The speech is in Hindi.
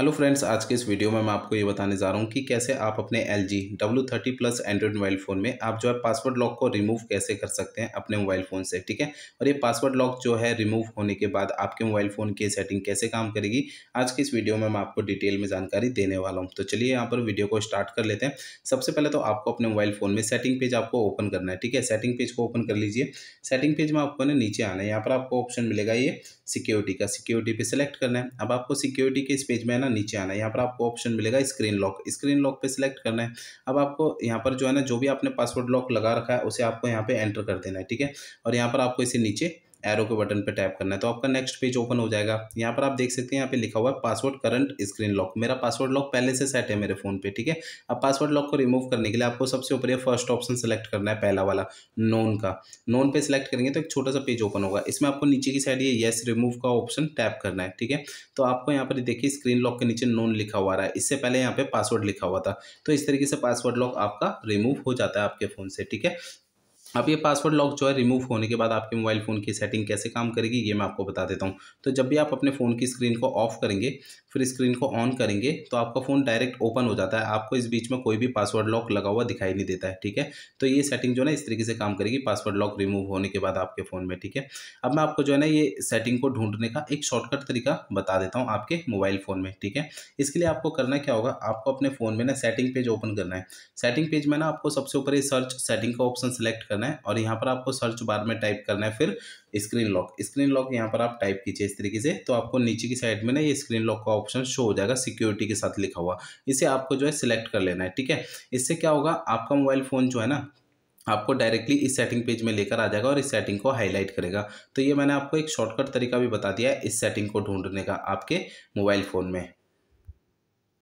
हेलो फ्रेंड्स आज के इस वीडियो में मैं आपको ये बताने जा रहा हूँ कि कैसे आप अपने L G W thirty plus android mobile phone में आप जो है पासवर्ड लॉक को रिमूव कैसे कर सकते हैं अपने मोबाइल फ़ोन से ठीक है और ये पासवर्ड लॉक जो है रिमूव होने के बाद आपके मोबाइल फ़ोन की सेटिंग कैसे काम करेगी आज के इस वीडियो में मैं आपको डिटेल में जानकारी देने वाला हूँ तो चलिए यहाँ पर वीडियो को स्टार्ट कर लेते हैं सबसे पहले तो आपको अपने मोबाइल फ़ोन में सेटिंग पेज आपको ओपन करना है ठीक है सेटिंग पेज को ओपन कर लीजिए सेटिंग पेज में आपको ना नीचे आना है यहाँ पर आपको ऑप्शन मिलेगा ये सिक्योरिटी का सिक्योरिटी पर सिलेक्ट करना है अब आपको सिक्योरिटी के इस पेज में ना नीचे आना है यहाँ पर आपको ऑप्शन मिलेगा स्क्रीन लॉक स्क्रीन लॉक पे सिलेक्ट करना है अब आपको यहाँ पर जो है ना जो भी आपने पासवर्ड लॉक लगा रखा है उसे आपको यहाँ पे एंटर कर देना है ठीक है और यहाँ पर आपको इसे नीचे एरो के बटन पर टैप करना है तो आपका नेक्स्ट पेज ओपन हो जाएगा यहाँ पर आप देख सकते हैं यहाँ पे लिखा हुआ है पासवर्ड करंट स्क्रीन लॉक मेरा पासवर्ड लॉक पहले से सेट है मेरे फोन पे ठीक है अब पासवर्ड लॉक को रिमूव करने के लिए आपको सबसे ऊपर फर्स्ट ऑप्शन सेलेक्ट करना है पहला वाला नोन का नोन पे सिलेक्ट करेंगे तो एक छोटा सा पेज ओपन होगा इसमें आपको नीचे की साइड ये येस रिमूव का ऑप्शन टैप करना है ठीक है तो आपको यहाँ पर देखिए स्क्रीन लॉक के नीचे नोन लिखा हुआ रहा है इससे पहले यहाँ पे पासवर्ड लिखा हुआ था तो इस तरीके से पासवर्ड लॉक आपका रिमूव हो जाता है आपके फ़ोन से ठीक है अब ये पासवर्ड लॉक जो है रिमूव होने के बाद आपके मोबाइल फ़ोन की सेटिंग कैसे काम करेगी ये मैं आपको बता देता हूँ तो जब भी आप अपने फ़ोन की स्क्रीन को ऑफ करेंगे फिर स्क्रीन को ऑन करेंगे तो आपका फ़ोन डायरेक्ट ओपन हो जाता है आपको इस बीच में कोई भी पासवर्ड लॉक लगा हुआ दिखाई नहीं देता है ठीक है तो ये सेटिंग जो है इस तरीके से काम करेगी पासवर्ड लॉक रिमूव होने के बाद आपके फ़ोन में ठीक है अब मैं आपको जो है ना ये सेटिंग को ढूंढने का एक शॉर्टकट तरीका बता देता हूँ आपके मोबाइल फ़ोन में ठीक है इसके लिए आपको करना क्या होगा आपको अपने फ़ोन में ना सेटिंग पेज ओपन करना है सेटिंग पेज में ना आपको सबसे ऊपर ये सर्च सेटिंग का ऑप्शन सेलेक्ट करना है और यहाँ पर आपको सर्च बार में टाइप करना है फिर स्क्रीन लॉक स्क्रीन लॉक यहाँ पर आप टाइप कीजिए इस तरीके से तो आपको नीचे की साइड में ना ये स्क्रीन लॉक का ऑप्शन शो हो जाएगा सिक्योरिटी के साथ लिखा हुआ इसे आपको जो है सिलेक्ट कर लेना है ठीक है इससे क्या होगा आपका मोबाइल फ़ोन जो है ना आपको डायरेक्टली इस सेटिंग पेज में लेकर आ जाएगा और इस सेटिंग को हाईलाइट करेगा तो ये मैंने आपको एक शॉर्टकट तरीका भी बता दिया है इस सेटिंग को ढूंढने का आपके मोबाइल फ़ोन में